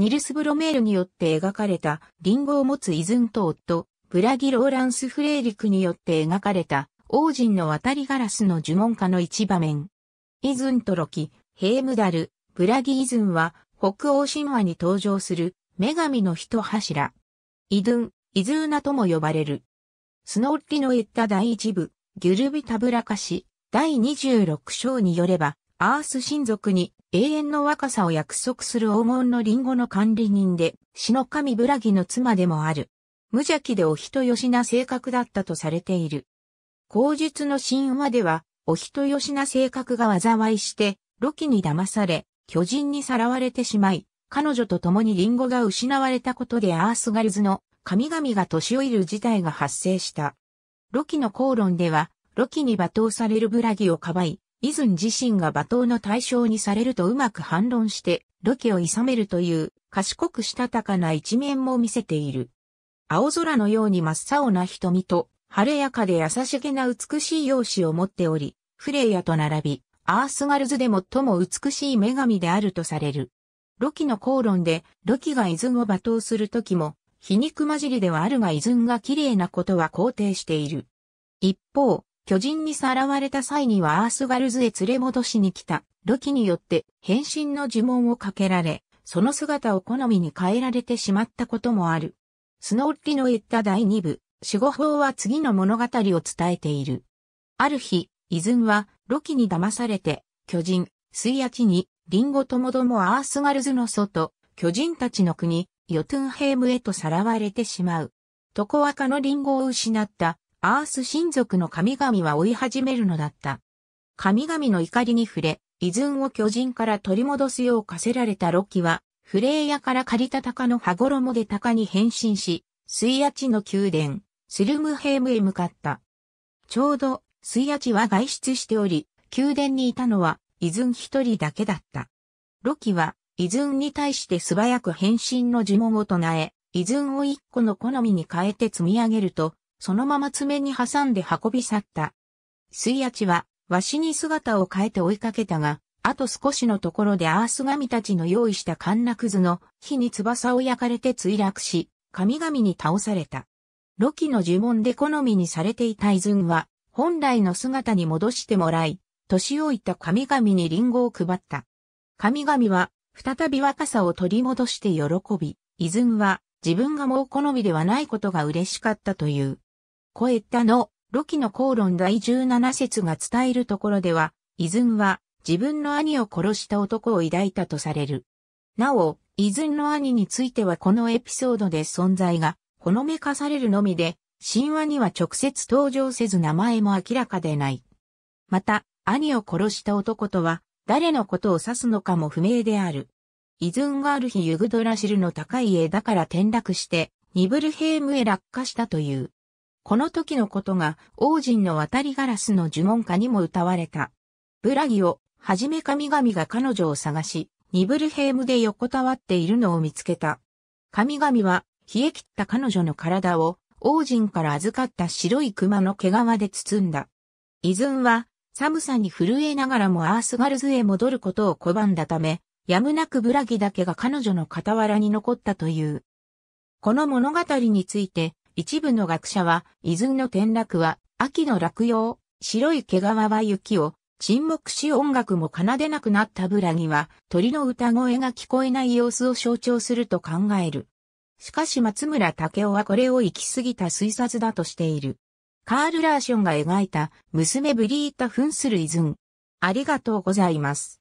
ニルス・ブロメールによって描かれた、リンゴを持つイズンと夫、ブラギ・ローランス・フレーリクによって描かれた、王人の渡りガラスの呪文化の一場面。イズンとロキ、ヘームダル、ブラギ・イズンは、北欧神話に登場する、女神の一柱。イドゥン、イズーナとも呼ばれる。スノッリの言った第一部、ギュルビタブラカシ、第26章によれば、アース親族に永遠の若さを約束する黄金のリンゴの管理人で、死の神ブラギの妻でもある。無邪気でお人よしな性格だったとされている。口述の神話では、お人よしな性格が災いして、ロキに騙され、巨人にさらわれてしまい、彼女と共にリンゴが失われたことでアースガルズの神々が年老いる事態が発生した。ロキの口論では、ロキに罵倒されるブラギをかばい、イズン自身が罵倒の対象にされるとうまく反論して、ロキをさめるという、賢くしたたかな一面も見せている。青空のように真っ青な瞳と、晴れやかで優しげな美しい容姿を持っており、フレイヤと並び、アースガルズで最も美しい女神であるとされる。ロキの口論で、ロキがイズンを罵倒するときも、皮肉交じりではあるがイズンが綺麗なことは肯定している。一方、巨人にさらわれた際にはアースガルズへ連れ戻しに来た、ロキによって変身の呪文をかけられ、その姿を好みに変えられてしまったこともある。スノーリの言った第二部、守護法は次の物語を伝えている。ある日、イズンは、ロキに騙されて、巨人、水チに、リンゴともどもアースガルズの外、巨人たちの国、ヨトゥンヘイムへとさらわれてしまう。トコアカのリンゴを失ったアース親族の神々は追い始めるのだった。神々の怒りに触れ、ズンを巨人から取り戻すよう課せられたロキは、フレイヤから借りた鷹の羽衣で鷹に変身し、水アチの宮殿、スルムヘームへ向かった。ちょうど、水アチは外出しており、宮殿にいたのは、イズン一人だけだった。ロキは、イズンに対して素早く変身の呪文を唱え、イズンを一個の好みに変えて積み上げると、そのまま爪に挟んで運び去った。水八は、わしに姿を変えて追いかけたが、あと少しのところでアース神たちの用意したカンナクズの火に翼を焼かれて墜落し、神々に倒された。ロキの呪文で好みにされていたイズンは、本来の姿に戻してもらい、年老いた神々にリンゴを配った。神々は、再び若さを取り戻して喜び、イズンは、自分がもう好みではないことが嬉しかったという。コエッタのロキの口論第17節が伝えるところでは、イズンは自分の兄を殺した男を抱いたとされる。なお、イズンの兄についてはこのエピソードで存在がほのめかされるのみで、神話には直接登場せず名前も明らかでない。また、兄を殺した男とは、誰のことを指すのかも不明である。イズンがある日ユグドラシルの高い枝から転落して、ニブルヘームへ落下したという。この時のことが、王人の渡りガラスの呪文歌にも歌われた。ブラギを、はじめ神々が彼女を探し、ニブルヘームで横たわっているのを見つけた。神々は、冷え切った彼女の体を、王人から預かった白い熊の毛皮で包んだ。イズンは、寒さに震えながらもアースガルズへ戻ることを拒んだため、やむなくブラギだけが彼女の傍らに残ったという。この物語について、一部の学者は、伊豆の転落は、秋の落葉、白い毛皮は雪を、沈黙し音楽も奏でなくなったブラギは、鳥の歌声が聞こえない様子を象徴すると考える。しかし松村武夫はこれを行き過ぎた推察だとしている。カール・ラーションが描いた娘ブリータ扮する依存。ありがとうございます。